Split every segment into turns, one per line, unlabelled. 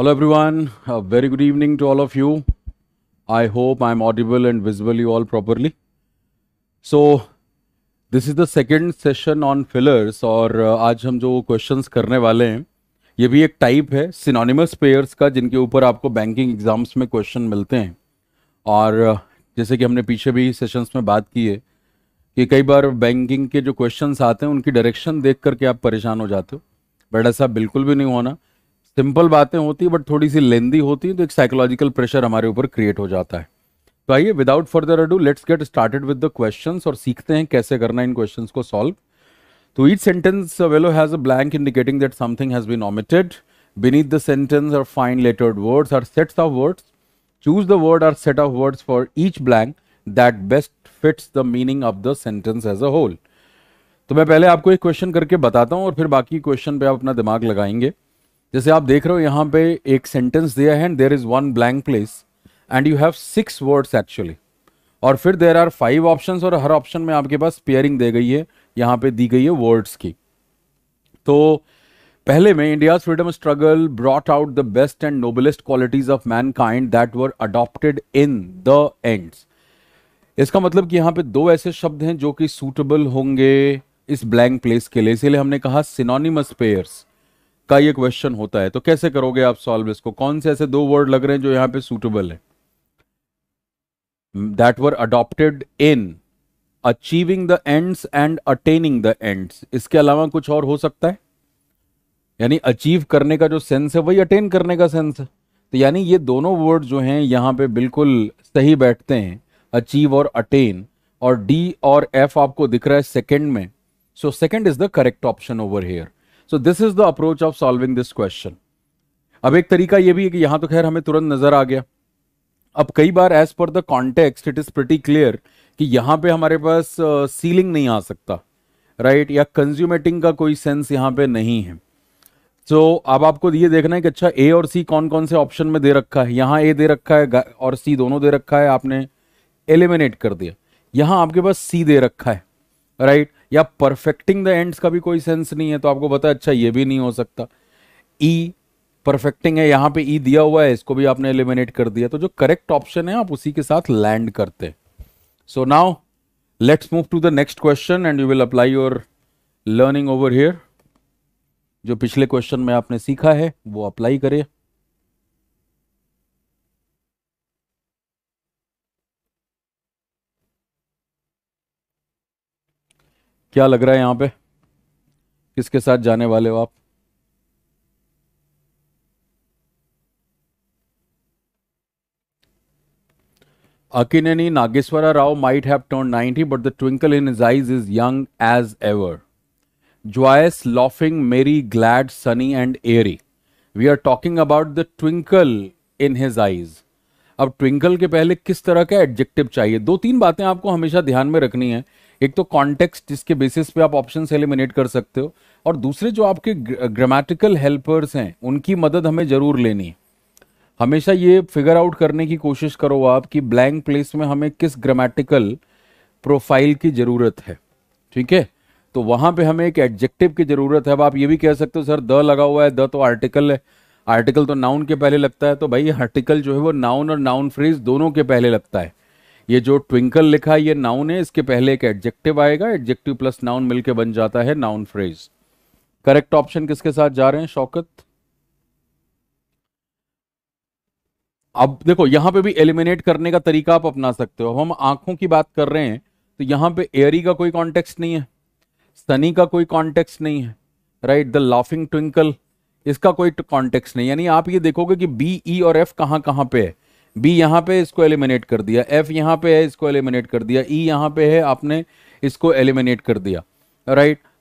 Hello everyone, a very good evening to all of you. I hope I'm audible and visible you all properly. So this is the second session on fillers और आज हम जो questions करने वाले हैं ये भी एक type है synonymous pairs का जिनके ऊपर आपको banking exams में question मिलते हैं और जैसे कि हमने पीछे भी सेशंस में बात की है कि कई बार बैंकिंग के जो क्वेश्चंस आते हैं उनकी डायरेक्शन देख करके आप परेशान हो जाते हो बट ऐसा बिल्कुल भी नहीं होना सिंपल बातें होती हैं बट थोड़ी सी लेंदी होती है तो एक साइकोलॉजिकल प्रेशर हमारे ऊपर क्रिएट हो जाता है तो आइए without further ado let's get started with the questions और सीखते हैं कैसे करना इन क्वेश्चंस को सॉल्व तो each sentence below has a blank indicating that something has been omitted beneath the sentence और five lettered words or sets of words choose the word or set of words for each blank that best fits the meaning of the sentence as a whole तो मैं पहले आपको एक question करके बताता हूँ और फिर बाकी क्वेश्चन पे आप अपना दिमाग लगाएंगे जैसे आप देख रहे हो यहाँ पे एक सेंटेंस दिया है and there is one blank place and you have six words actually और फिर देर आर फाइव ऑप्शन और हर ऑप्शन में आपके पास पेयरिंग दे गई है यहाँ पे दी गई है वर्ड्स की तो पहले में India freedom struggle brought out the best and noblest qualities of mankind that were adopted in the end इसका मतलब कि यहाँ पे दो ऐसे शब्द हैं जो कि सूटेबल होंगे इस ब्लैंक प्लेस के लिए इसीलिए हमने कहा सिनोनिमस पेयर्स का ये क्वेश्चन होता है तो कैसे करोगे आप सॉल्व इसको कौन से ऐसे दो वर्ड लग रहे हैं जो यहां पे सूटेबल है that were adopted in achieving the ends and attaining the ends इसके अलावा कुछ और हो सकता है यानी अचीव करने का जो सेंस है वही अटेन करने का सेंस है तो यानी ये दोनों वर्ड जो हैं यहाँ पे बिल्कुल सही बैठते हैं अचीव और अटेन और डी और एफ आपको दिख रहा है सेकेंड में so second is the correct option over here so this is the approach of solving this question अब एक तरीका यह भी है कि यहां तो खैर हमें तुरंत नजर आ गया अब कई बार as per the context it is pretty clear कि यहां पे हमारे पास सीलिंग uh, नहीं आ सकता राइट right? या कंज्यूमेटिंग का कोई सेंस यहां पे नहीं है तो so, अब आपको ये देखना है कि अच्छा ए और सी कौन कौन से ऑप्शन में दे रखा है यहां ए दे रखा है और सी दोनों दे रखा है आपने एलिमिनेट कर दिया यहां आपके पास सी दे रखा है राइट right? या परफेक्टिंग द एंड्स का भी कोई सेंस नहीं है तो आपको पता है अच्छा ये भी नहीं हो सकता ई e परफेक्टिंग है यहां पे ई e दिया हुआ है इसको भी आपने एलिमिनेट कर दिया तो जो करेक्ट ऑप्शन है आप उसी के साथ लैंड करते so now let's move to the next question and you will apply your learning over here जो पिछले क्वेश्चन में आपने सीखा है वो अप्लाई करें क्या लग रहा है यहां पे किसके साथ जाने वाले हो आप Akkineni Nageswara Rao might have turn 90 but the twinkle in his eyes is young as ever joyous laughing merry glad sunny and airy we are talking about the twinkle in his eyes अब ट्विंकल के पहले किस तरह का एडजेक्टिव चाहिए दो तीन बातें आपको हमेशा ध्यान में रखनी है एक तो कॉन्टेक्स्ट जिसके बेसिस पे आप ऑप्शन एलिमिनेट कर सकते हो और दूसरे जो आपके ग्रामेटिकल हेल्पर्स uh, हैं उनकी मदद हमें ज़रूर लेनी है हमेशा ये फिगर आउट करने की कोशिश करो आप कि ब्लैंक प्लेस में हमें किस ग्रामेटिकल प्रोफाइल की ज़रूरत है ठीक है तो वहाँ पे हमें एक एडजेक्टिव की ज़रूरत है अब आप ये भी कह सकते हो सर द लगा हुआ है द तो आर्टिकल है आर्टिकल तो नाउन के पहले लगता है तो भाई आर्टिकल जो है वो नाउन और नाउन फ्रेज दोनों के पहले लगता है ये जो ट्विंकल लिखा है ये नाउन है इसके पहले एक एडजेक्टिव आएगा एडजेक्टिव प्लस नाउन मिलके बन जाता है नाउन फ्रेज करेक्ट ऑप्शन किसके साथ जा रहे हैं शौकत अब देखो यहां पे भी एलिमिनेट करने का तरीका आप अपना सकते हो अब हम आंखों की बात कर रहे हैं तो यहां पे एयरी का कोई कॉन्टेक्स्ट नहीं है सनी का कोई कॉन्टेक्स्ट नहीं है राइट द लाफिंग ट्विंकल इसका कोई कॉन्टेक्स्ट नहीं यानी आप ये देखोगे कि बी ई e और एफ कहां कहां पे है बी यहाँ पे इसको एलिमिनेट कर दिया एफ यहाँ पे है इसको एलिमिनेट कर दिया ई e यहाँ पे है आपने इसको एलिमिनेट कर दिया राइट right?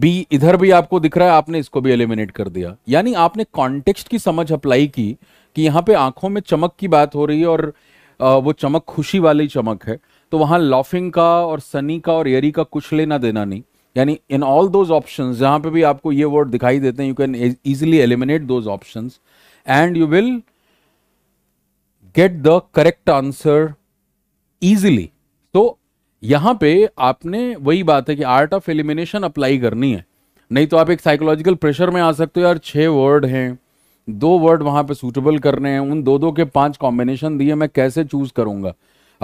बी इधर भी आपको दिख रहा है आपने इसको भी एलिमिनेट कर दिया यानी आपने कॉन्टेक्स्ट की समझ अप्लाई की कि यहाँ पे आंखों में चमक की बात हो रही है और वो चमक खुशी वाली चमक है तो वहाँ लॉफिंग का और सनी का और एरी का कुछ लेना देना नहीं यानी इन ऑल दोज ऑप्शन जहाँ पे भी आपको ये वर्ड दिखाई देते हैं you can easily eliminate those option and you will get the correct answer easily तो यहां पे आपने वही बात है कि आर्ट ऑफ एलिमिनेशन अप्लाई करनी है नहीं तो आप एक साइकोलॉजिकल प्रेशर में आ सकते हो यार छः वर्ड हैं दो वर्ड वहां पे सूटेबल करने हैं उन दो दो के पांच कॉम्बिनेशन दिए मैं कैसे चूज करूंगा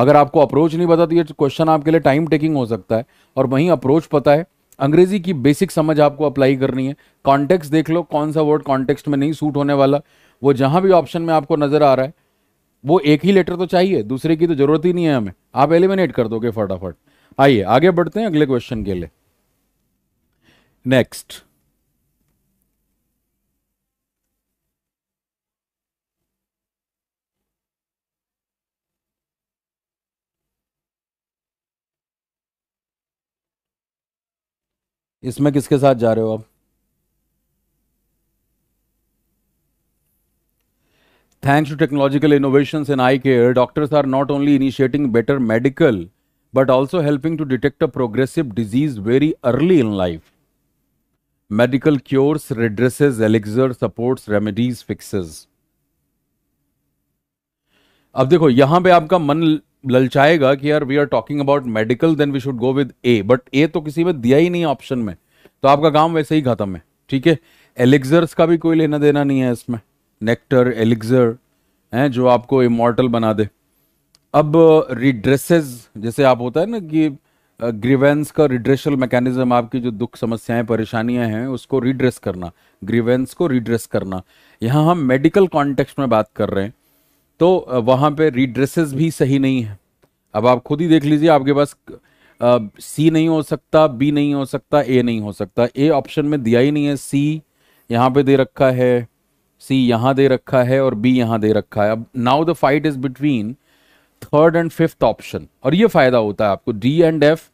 अगर आपको अप्रोच नहीं पता तो ये क्वेश्चन आपके लिए टाइम टेकिंग हो सकता है और वहीं अप्रोच पता है अंग्रेजी की बेसिक समझ आपको अप्लाई करनी है कॉन्टेक्स्ट देख लो कौन सा वर्ड कॉन्टेक्स्ट में नहीं सूट होने वाला वो जहां भी ऑप्शन में आपको नजर आ रहा है वो एक ही लेटर तो चाहिए दूसरे की तो जरूरत ही नहीं है हमें आप एलिमिनेट कर दोगे फटाफट आइए आगे बढ़ते हैं अगले क्वेश्चन के लिए नेक्स्ट इसमें किसके साथ जा रहे हो आप Thanks to technological innovations in eye care, doctors are not only initiating better medical but also helping to detect a progressive disease very early in life. Medical cures, redresses, elixir, supports, remedies, fixes. अब देखो यहां पे आपका मन ललचाएगा कि यार we are talking about medical then we should go with A but A तो किसी में दिया ही नहीं ऑप्शन में तो आपका काम वैसे ही खत्म है ठीक है एलिग्जर्स का भी कोई लेना देना नहीं है इसमें नेक्टर एलिग्जर हैं जो आपको इमोर्टल बना दे अब रिड्रेसेस uh, जैसे आप होता है ना कि ग्रीवेंस uh, का रिड्रेशल मैकेनिज्म आपकी जो दुख समस्याएं परेशानियां हैं उसको रिड्रेस करना ग्रीवेंस को रिड्रेस करना यहाँ हम मेडिकल कॉन्टेक्स्ट में बात कर रहे हैं तो uh, वहाँ पे रिड्रेसेस भी सही नहीं है अब आप खुद ही देख लीजिए आपके पास सी नहीं हो सकता बी नहीं हो सकता ए नहीं हो सकता ए ऑप्शन में दिया ही नहीं है सी यहाँ पे दे रखा है सी यहां दे रखा है और बी यहां दे रखा है अब now the fight is between third and fifth option और ये फायदा होता है आपको D and F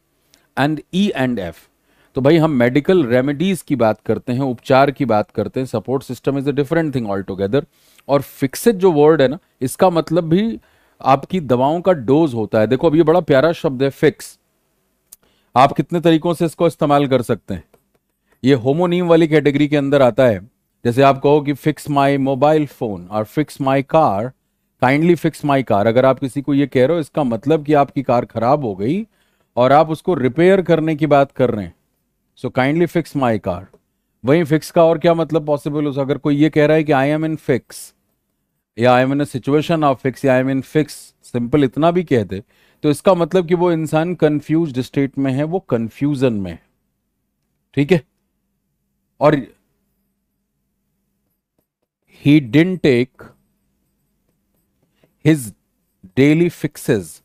and E and F तो भाई हम मेडिकल रेमेडीज की बात करते हैं उपचार की बात करते हैं support system is a different thing altogether और फिक्सड जो वर्ड है ना इसका मतलब भी आपकी दवाओं का डोज होता है देखो अब ये बड़ा प्यारा शब्द है फिक्स आप कितने तरीकों से इसको इस्तेमाल कर सकते हैं ये होमोनीम वाली कैटेगरी के अंदर आता है जैसे आप कहो कि फिक्स माय मोबाइल फोन और fix my car kindly fix my car अगर आप किसी को ये कह रहे हो इसका मतलब कि आपकी कार खराब हो गई और आप उसको रिपेयर करने की बात कर रहे हैं so kindly fix my car वहीं फिक्स का और क्या मतलब पॉसिबल हो अगर कोई ये कह रहा है कि आई एम इन फिक्स या I am in situation of fix या I am in fix simple इतना भी कहते तो इसका मतलब कि वो इंसान कंफ्यूज स्टेट में है वो कंफ्यूजन में है ठीक है और he didn't take his daily fixes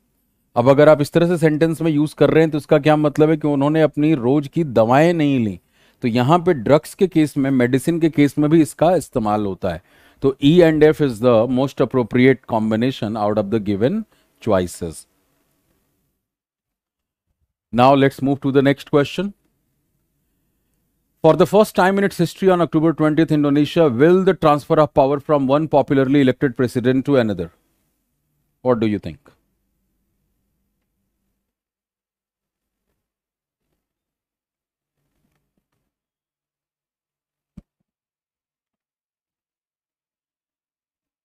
अब अगर आप इस तरह से सेंटेंस में यूज कर रहे हैं तो इसका क्या मतलब है कि उन्होंने अपनी रोज की दवाएं नहीं ली तो यहां पे ड्रग्स के केस में मेडिसिन के केस में भी इसका इस्तेमाल होता है तो E and F is the most appropriate combination out of the given choices now let's move to the next question For the first time in its history, on October 20th, Indonesia will the transfer of power from one popularly elected president to another. What do you think?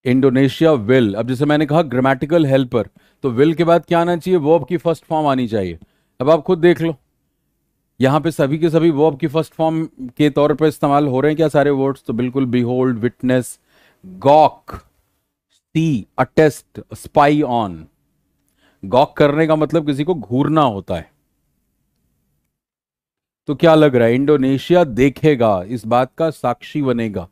Indonesia will अब जैसे मैंने कहा grammatical helper तो will के बाद क्या आना चाहिए वर्ब की फर्स्ट फॉर्म आनी चाहिए अब आप खुद देख लो यहाँ पे सभी के सभी वर्ब की फर्स्ट फॉर्म के तौर पे इस्तेमाल हो रहे हैं क्या सारे वर्ड्स तो बिल्कुल behold witness gawk see attest spy on gawk करने का मतलब किसी को घूरना होता है तो क्या लग रहा है इंडोनेशिया देखेगा इस बात का साक्षी बनेगा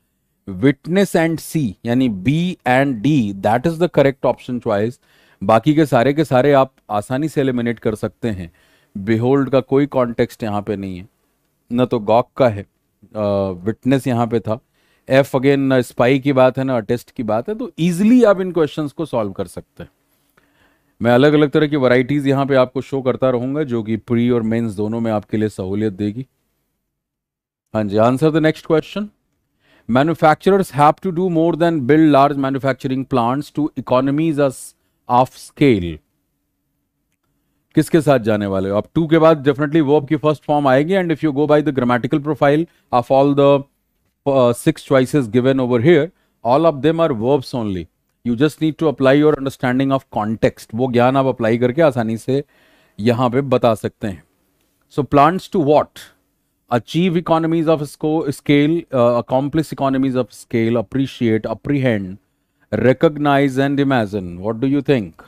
विटनेस एंड सी यानी B and D that is the correct option choice बाकी के सारे के सारे आप आसानी से एलिमिनेट कर सकते हैं बिहोल्ड का कोई कॉन्टेक्स्ट यहाँ पे नहीं है न तो गॉक का है विटनेस यहाँ पे था एफ अगेन ना स्पाई की बात है ना अटेस्ट की बात है तो ईजिली आप इन क्वेश्चंस को सॉल्व कर सकते हैं मैं अलग अलग तरह की वराइटीज यहाँ पे आपको शो करता रहूंगा जो कि प्री और मेन्स दोनों में आपके लिए सहूलियत देगी हाँ जी answer the next question manufacturers have to do more than build large manufacturing plants to economies of scale किसके साथ जाने वाले हो आप टू के बाद डेफिनेटली वो आपकी फर्स्ट फॉर्म आएगी and if you go by the grammatical profile of all the six choices given over here all of them are verbs only you just need to apply your understanding of context वो ज्ञान आप apply करके आसानी से यहाँ पे बता सकते हैं so plants to what achieve economies of scale complex economies of scale appreciate apprehend recognise and imagine what do you think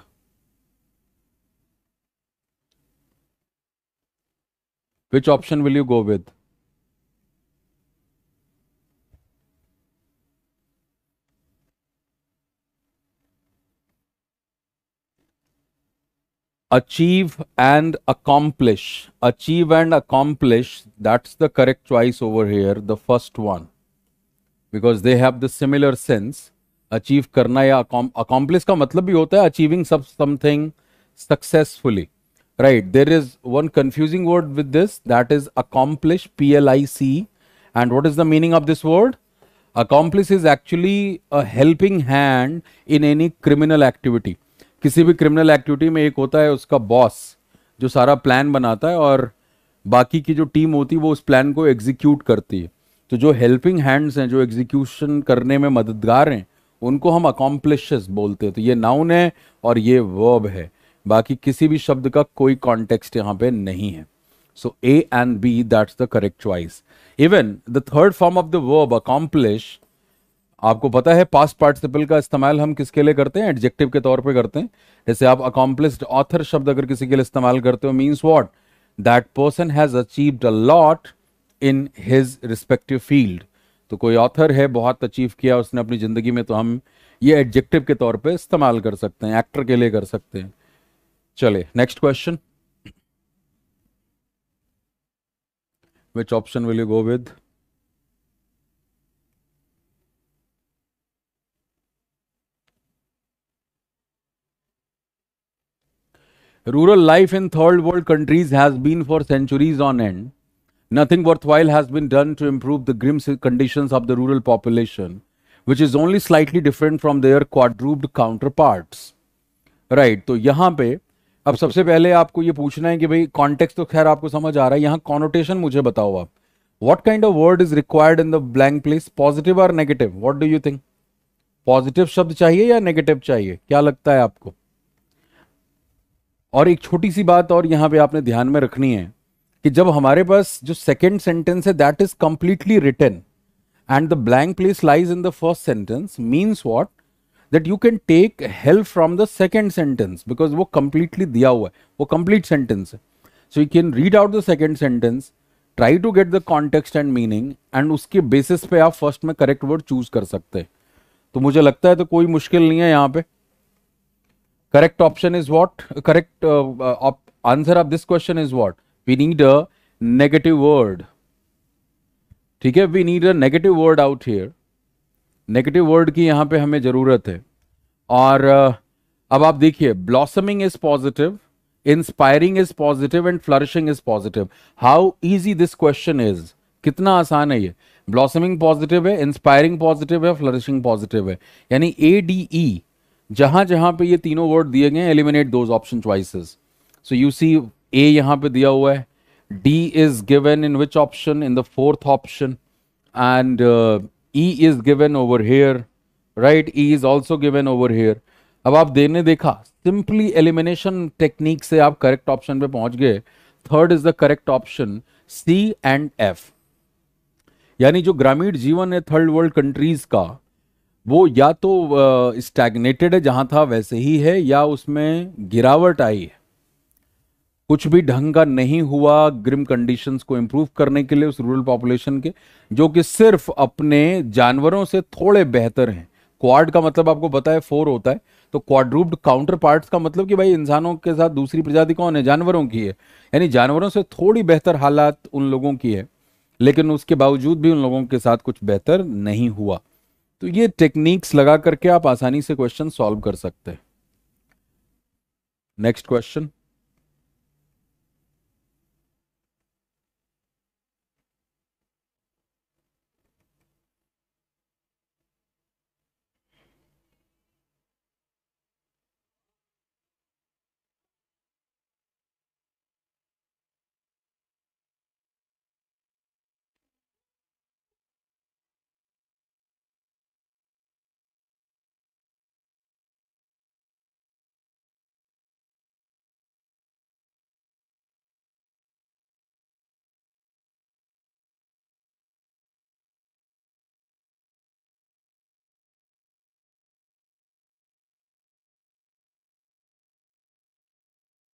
Which option will you go with? Achieve and accomplish. Achieve and accomplish. That's the correct choice over here, the first one. Because they have the similar sense. Achieve karna ya accomplish ka matlab bhi hota hai achieving something successfully. right there is one confusing word with this that is accomplish p l i c and what is the meaning of this word accomplice is actually a helping hand in any criminal activity किसी भी criminal activity में एक होता है उसका boss जो सारा plan बनाता है और बाकी की जो टीम होती है वो उस प्लान को एग्जीक्यूट करती है तो जो हेल्पिंग हैंड्स हैं जो एग्जीक्यूशन करने में मददगार हैं उनको हम अकॉम्प्लिशेस बोलते हैं तो ये नाउन है और ये वर्ब है बाकी किसी भी शब्द का कोई कॉन्टेक्स्ट यहां पे नहीं है so A and B that's the correct choice even the third form of the verb accomplish आपको पता है पास्ट पार्टिसिपल का इस्तेमाल हम किसके लिए करते हैं एडजेक्टिव के तौर पे करते हैं जैसे आप अकॉम्प्लिस्ड ऑथर शब्द अगर किसी के लिए इस्तेमाल करते हो means what that person has achieved a lot in his respective field तो कोई ऑथर है बहुत अचीव किया उसने अपनी ज़िंदगी में तो हम ये एडजेक्टिव के तौर पे इस्तेमाल कर सकते हैं एक्टर के लिए कर सकते हैं चलिए next question which option will you go with Rural life in third world countries has been for centuries on end. Nothing worthwhile has been done to improve the grim conditions of the rural population, which is only slightly different from their quadruped counterparts. Right, So यहाँ पे अब सबसे पहले आपको ये पूछना है कि भाई कॉन्टेक्स तो खैर आपको समझ आ रहा है यहाँ कॉनोटेशन मुझे बताओ आप what kind of word is required in the blank place positive और negative what do you think positive शब्द चाहिए या नेगेटिव चाहिए क्या लगता है आपको और एक छोटी सी बात और यहां पे आपने ध्यान में रखनी है कि जब हमारे पास जो सेकेंड सेंटेंस है that is completely written and the blank place lies in the first sentence means what that you can take help from the second sentence because वो कंप्लीटली दिया हुआ है वो कंप्लीट सेंटेंस है so you can read out the second sentence try to get the context and meaning and उसके basis पे आप first में करेक्ट वर्ड चूज कर सकते हैं तो मुझे लगता है तो कोई मुश्किल नहीं है यहाँ पे correct option is what correct answer of this question is what we need a negative word ठीक है we need a negative word out here negative word की यहाँ पे हमें ज़रूरत है और अब आप देखिए blossoming is positive inspiring is positive and flourishing is positive how easy this question is कितना आसान है ये ब्लॉसमिंग पॉजिटिव है इंस्पायरिंग पॉजिटिव है फ्लरिशिंग पॉजिटिव है यानी ए डी ई e, जहां जहां पे ये तीनों वर्ड दिए गए eliminate those option choices so you see A यहाँ पे दिया हुआ है D is given in which option in the fourth option and E is given over here, right? E is also given over here. अब आप देने देखा simply elimination technique से आप करेक्ट ऑप्शन पे पहुंच गए third is the correct option C and F यानी जो ग्रामीण जीवन है थर्ड वर्ल्ड कंट्रीज का वो या तो स्टैग्नेटेड uh, है जहां था वैसे ही है या उसमें गिरावट आई है कुछ भी ढंग का नहीं हुआ ग्रिम कंडीशंस को इम्प्रूव करने के लिए उस रूरल पॉपुलेशन के जो कि सिर्फ अपने जानवरों से थोड़े बेहतर हैं क्वाड का मतलब आपको पता है फोर होता है तो क्वाड्रूप्ड काउंटर पार्ट का मतलब कि भाई इंसानों के साथ दूसरी प्रजाति कौन है जानवरों की है यानी जानवरों से थोड़ी बेहतर हालात उन लोगों की है लेकिन उसके बावजूद भी उन लोगों के साथ कुछ बेहतर नहीं हुआ तो ये टेक्निक्स लगा करके आप आसानी से क्वेश्चन सॉल्व कर सकते हैं next question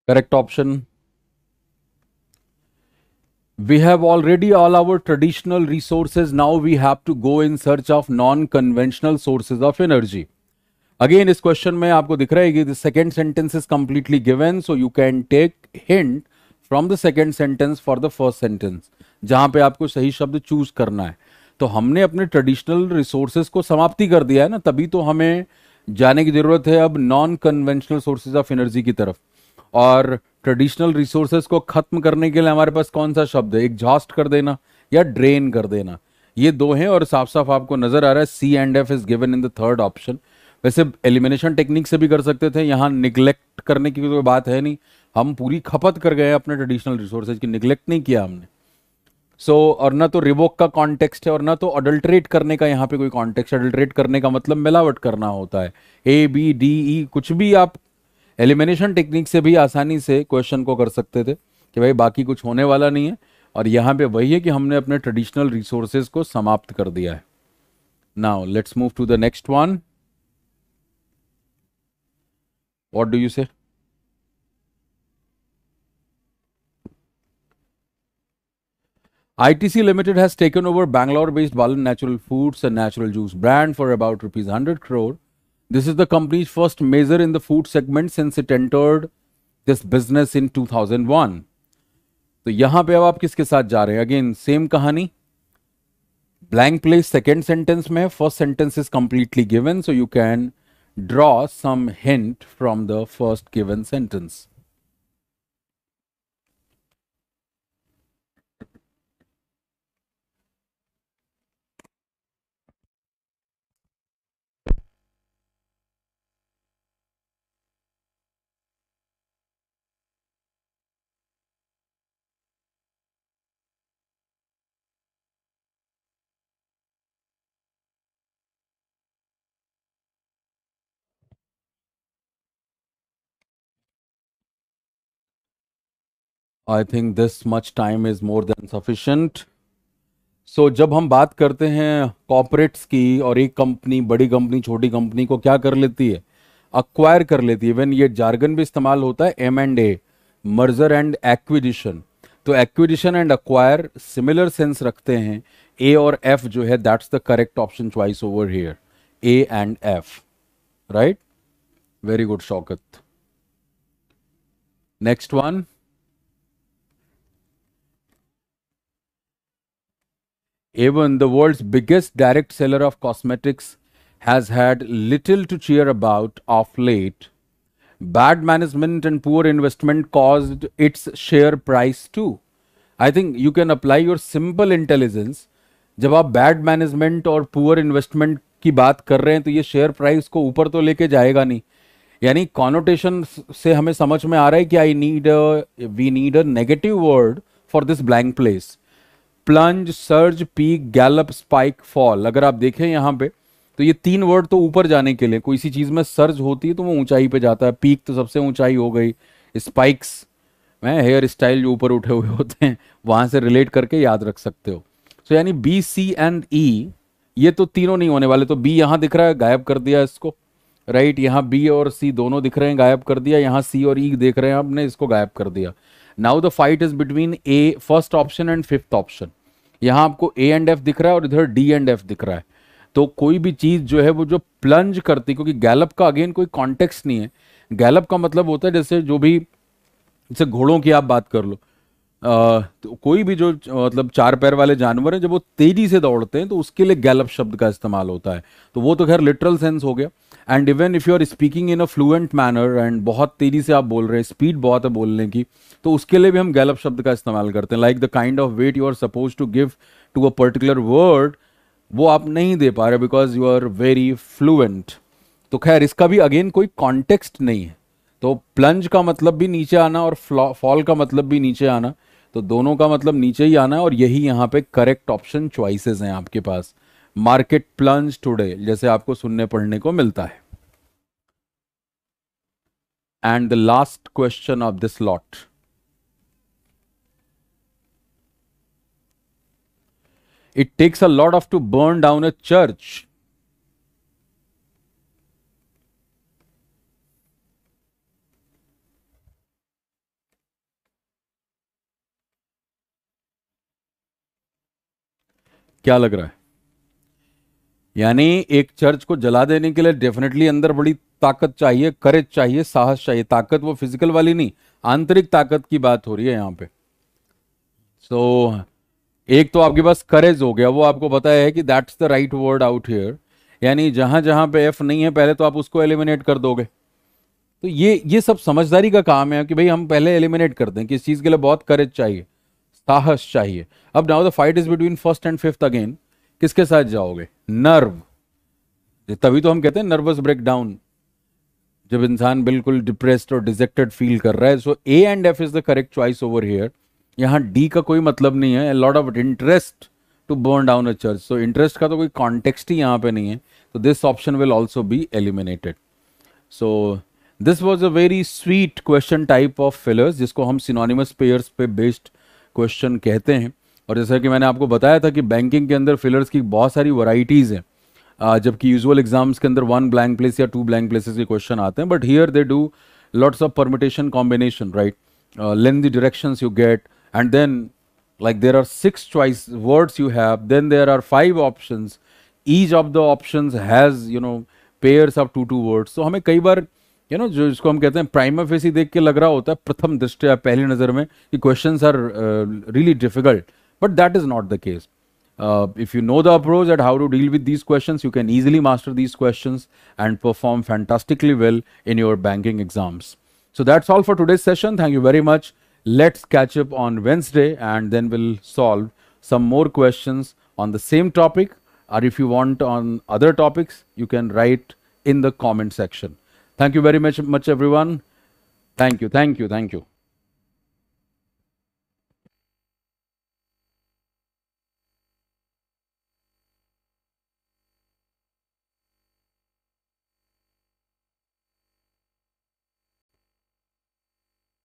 Correct option. We have already all our traditional resources. Now we have to go in search of non-conventional sources of energy. Again, इस क्वेश्चन में आपको दिख रहा है कि the second sentence is completely given, so you can take hint from the second sentence for the first sentence. जहां पे आपको सही शब्द चूज करना है तो हमने अपने ट्रेडिशनल रिसोर्सेज को समाप्ति कर दिया है ना तभी तो हमें जाने की जरूरत है अब non conventional sources of energy की तरफ और ट्रेडिशनल रिसोर्सेज को खत्म करने के लिए हमारे पास कौन सा शब्द है एग्जॉस्ट कर देना या ड्रेन कर देना ये दो हैं और साफ साफ आपको नजर आ रहा है C and F is given in the third option वैसे एलिमिनेशन टेक्निक से भी कर सकते थे यहाँ निग्लेक्ट करने की कोई बात है नहीं हम पूरी खपत कर गए अपने ट्रेडिशनल रिसोर्सेज की निग्लेक्ट नहीं किया हमने सो so, और ना तो रिवोक का कॉन्टेक्स्ट है और ना तो अडल्ट्रेट करने का यहाँ पे कोई कॉन्टेक्स्ट अडल्ट्रेट करने का मतलब मिलावट करना होता है ए बी डी ई कुछ भी आप एलिमिनेशन टेक्निक से भी आसानी से क्वेश्चन को कर सकते थे कि भाई बाकी कुछ होने वाला नहीं है और यहाँ पे वही है कि हमने अपने ट्रेडिशनल रिसोर्सेज को समाप्त कर दिया है now let's move to the next one what do you say ITC Limited has taken over Bangalore-based Balan Natural Foods and Natural Juice brand for about rupees 100 crore This is the company's first major in the food segment since it entered this business in 2001. तो यहां पे अब आप किसके साथ जा रहे हैं अगेन सेम कहानी ब्लैंक प्लेस सेकेंड सेंटेंस में first sentence is completely given so you can draw some hint from the first given sentence I think this much time is more than sufficient so जब हम बात करते हैं corporates की और एक company बड़ी कंपनी छोटी कंपनी को क्या कर लेती है अक्वायर कर लेती है इवन ये जार्गन भी इस्तेमाल होता है M and A merger and acquisition तो acquisition and acquire similar sense रखते हैं ए और एफ जो है that's the correct option choice over here A and F right very good Shaukat next one Even the world's biggest direct seller of cosmetics has had little to cheer about of late. Bad management and poor investment caused its share price too. I think you can apply your simple intelligence जब आप bad management और poor investment की बात कर रहे हैं तो ये शेयर प्राइस को ऊपर तो लेके जाएगा नहीं यानी कॉनोटेशन से हमें समझ में आ रहा है कि I need we need a negative word for this blank place plunge surge peak gallop spike fall अगर आप देखें यहां पे तो ये तीन वर्ड तो ऊपर जाने के लिए कोई सी चीज़ में सर्ज होती है तो वो ऊंचाई पे जाता है पीक तो सबसे ऊंचाई हो गई स्पाइक्स मैं हेयर स्टाइल जो ऊपर उठे हुए होते हैं वहां से रिलेट करके याद रख सकते हो सो so, यानी बी सी एंड ई ये तो तीनों नहीं होने वाले तो बी यहां दिख रहा है गायब कर दिया इसको राइट right, यहां बी और सी दोनों दिख रहे हैं गायब कर दिया यहां सी और ई e देख रहे हैं आपने इसको गायब कर दिया now the fight is between A first option and fifth option यहाँ आपको ए एंड एफ दिख रहा है और इधर डी एंड एफ दिख रहा है तो कोई भी चीज़ जो है वो जो प्लंज करती क्योंकि गैलप का अगेन कोई कॉन्टेक्स नहीं है गैलप का मतलब होता है जैसे जो भी जैसे घोड़ों की आप बात कर लो आ, तो कोई भी जो मतलब चार पैर वाले जानवर हैं जब वो तेजी से दौड़ते हैं तो उसके लिए गैलप शब्द का इस्तेमाल होता है तो वो तो खैर लिटरल सेंस हो गया and even if you are speaking in a fluent manner and बहुत तेज़ी से आप बोल रहे हैं स्पीड बहुत है बोलने की तो उसके लिए भी हम गैलप शब्द का इस्तेमाल करते हैं like the kind of weight you are suppose to give to a particular word वो आप नहीं दे पा रहे because you are very fluent तो खैर इसका भी अगेन कोई कॉन्टेक्स्ट नहीं है तो प्लंज का मतलब भी नीचे आना और फॉल का मतलब भी नीचे आना तो दोनों का मतलब नीचे ही आना और यही यहाँ पे करेक्ट ऑप्शन चॉइसेस हैं आपके पास मार्केट प्लंज टुडे जैसे आपको सुनने पढ़ने को मिलता है and the last question of this lot it takes a lot of to burn down a church क्या लग रहा है यानी एक चर्च को जला देने के लिए डेफिनेटली अंदर बड़ी ताकत चाहिए करेज चाहिए साहस चाहिए ताकत वो फिजिकल वाली नहीं आंतरिक ताकत की बात हो रही है यहाँ पे सो so, एक तो आपके पास करेज हो गया वो आपको बताया है कि that's the right word out here यानी जहां जहां पे एफ नहीं है पहले तो आप उसको एलिमिनेट कर दोगे तो ये ये सब समझदारी का काम है कि भाई हम पहले एलिमिनेट कर दें कि इस चीज के लिए बहुत करेज चाहिए साहस चाहिए अब now the fight is between first and fifth again किसके साथ जाओगे नर्व तभी तो हम कहते हैं नर्वस ब्रेकडाउन जब इंसान बिल्कुल डिप्रेस्ड और डिजेक्टेड फील कर रहा है so A and F is the correct choice over here यहां डी का कोई मतलब नहीं है lot of interest to burn down a church so interest का तो कोई कॉन्टेक्स्ट ही यहां पे नहीं है तो this option will also be eliminated so this was a very sweet question type of fillers जिसको हम सिनोनिमस पेयर्स पे बेस्ड क्वेश्चन कहते हैं और जैसा कि मैंने आपको बताया था कि बैंकिंग के अंदर फिलर्स की बहुत सारी वराइटीज़ हैं जबकि यूजुअल एग्जाम्स के अंदर वन ब्लैंक प्लेस या टू ब्लैंक प्लेसेस के क्वेश्चन आते हैं but here they do lots of permutation combination right the directions you get and then like there are six choice words you have then there are five option each of the option has you know pairs of two two words तो हमें कई बार you know जो इसको हम कहते हैं prima facie देख के लग रहा होता है प्रथम दृष्टि पहली नज़र में कि question are really difficult But that is not the case. Uh, if you know the approach at how to deal with these questions, you can easily master these questions and perform fantastically well in your banking exams. So that's all for today's session. Thank you very much. Let's catch up on Wednesday and then we'll solve some more questions on the same topic or if you want on other topics, you can write in the comment section. Thank you very much, much everyone. Thank you. Thank you. Thank you.